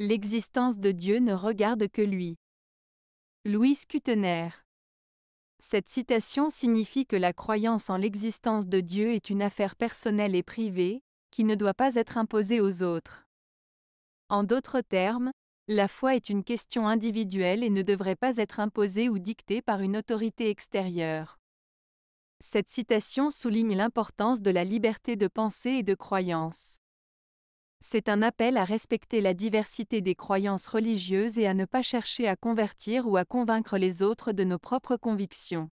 L'existence de Dieu ne regarde que lui. Louis Kutener. Cette citation signifie que la croyance en l'existence de Dieu est une affaire personnelle et privée, qui ne doit pas être imposée aux autres. En d'autres termes, la foi est une question individuelle et ne devrait pas être imposée ou dictée par une autorité extérieure. Cette citation souligne l'importance de la liberté de pensée et de croyance. C'est un appel à respecter la diversité des croyances religieuses et à ne pas chercher à convertir ou à convaincre les autres de nos propres convictions.